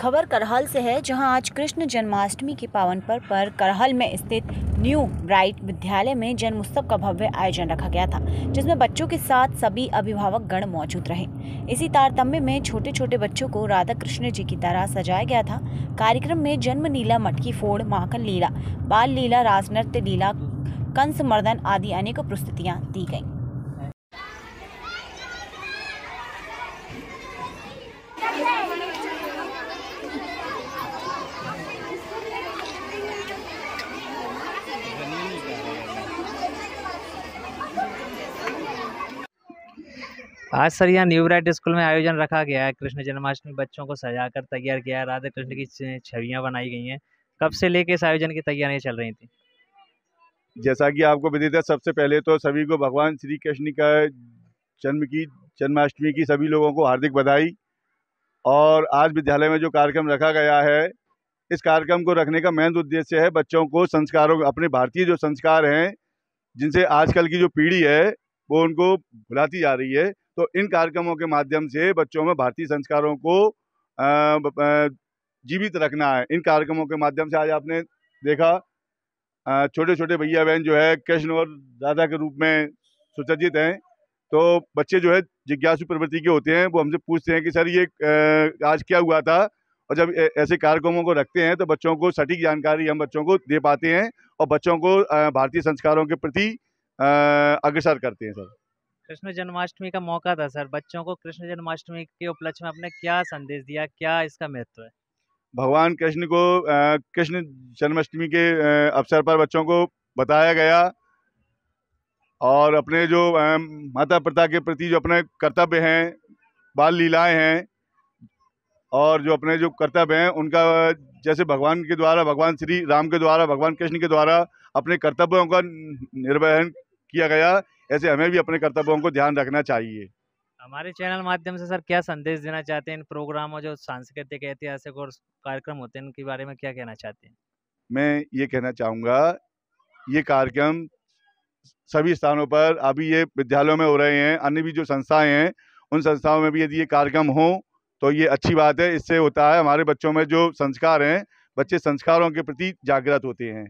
खबर करहल से है जहां आज कृष्ण जन्माष्टमी के पावन पर्व पर करहल में स्थित न्यू ब्राइट विद्यालय में जन्म उत्सव का भव्य आयोजन रखा गया था जिसमें बच्चों के साथ सभी अभिभावक गण मौजूद रहे इसी तारतम्य में छोटे छोटे बच्चों को राधा कृष्ण जी की तरह सजाया गया था कार्यक्रम में जन्म लीला मटकी फोड़ माखन लीला बाल लीला राजनृत्य लीला कंस मर्दन आदि अनेकों प्रस्तुतियाँ दी गईं आज सर यहाँ न्यू ब्राइट स्कूल में आयोजन रखा गया है कृष्ण जन्माष्टमी बच्चों को सजा कर तैयार किया है राधा कृष्ण की छवियाँ बनाई गई हैं कब से लेके इस आयोजन की तैयारियाँ चल रही थी जैसा कि आपको विदित है सबसे पहले तो सभी को भगवान श्री कृष्ण का जन्म की जन्माष्टमी की सभी लोगों को हार्दिक बधाई और आज विद्यालय में जो कार्यक्रम रखा गया है इस कार्यक्रम को रखने का मेन उद्देश्य है बच्चों को संस्कारों अपने भारतीय जो संस्कार हैं जिनसे आजकल की जो पीढ़ी है वो उनको भुलाती जा रही है तो इन कार्यक्रमों के माध्यम से बच्चों में भारतीय संस्कारों को जीवित रखना है इन कार्यक्रमों के माध्यम से आज आपने देखा छोटे छोटे भैया बहन जो है कृष्ण और राधा के रूप में सुसज्जित हैं तो बच्चे जो है जिज्ञासु प्रवृत्ति के होते हैं वो हमसे पूछते हैं कि सर ये आज क्या हुआ था और जब ऐसे कार्यक्रमों को रखते हैं तो बच्चों को सटीक जानकारी हम बच्चों को दे पाते हैं और बच्चों को भारतीय संस्कारों के प्रति अग्रसर करते हैं सर कृष्ण जन्माष्टमी का मौका था सर बच्चों को कृष्ण जन्माष्टमी के उपलक्ष्य में आपने क्या संदेश दिया क्या इसका महत्व है भगवान कृष्ण को कृष्ण जन्माष्टमी के अवसर पर बच्चों को बताया गया और अपने जो माता पिता के प्रति जो अपने कर्तव्य हैं बाल लीलाएं हैं और जो अपने जो कर्तव्य हैं उनका जैसे भगवान के द्वारा भगवान श्री राम के द्वारा भगवान कृष्ण के द्वारा अपने कर्तव्यों का निर्वहन किया गया ऐसे हमें भी अपने कर्तव्यों को ध्यान रखना चाहिए हमारे चैनल माध्यम से सर क्या संदेश देना चाहते हैं इन प्रोग्राम और जो सांस्कृतिक ऐतिहासिक और कार्यक्रम होते हैं उनके बारे में क्या कहना चाहते हैं मैं ये कहना चाहूँगा ये कार्यक्रम सभी स्थानों पर अभी ये विद्यालयों में हो रहे हैं अन्य भी जो संस्थाएं हैं उन संस्थाओं में भी यदि ये कार्यक्रम हो तो ये अच्छी बात है इससे होता है हमारे बच्चों में जो संस्कार हैं बच्चे संस्कारों के प्रति जागृत होते हैं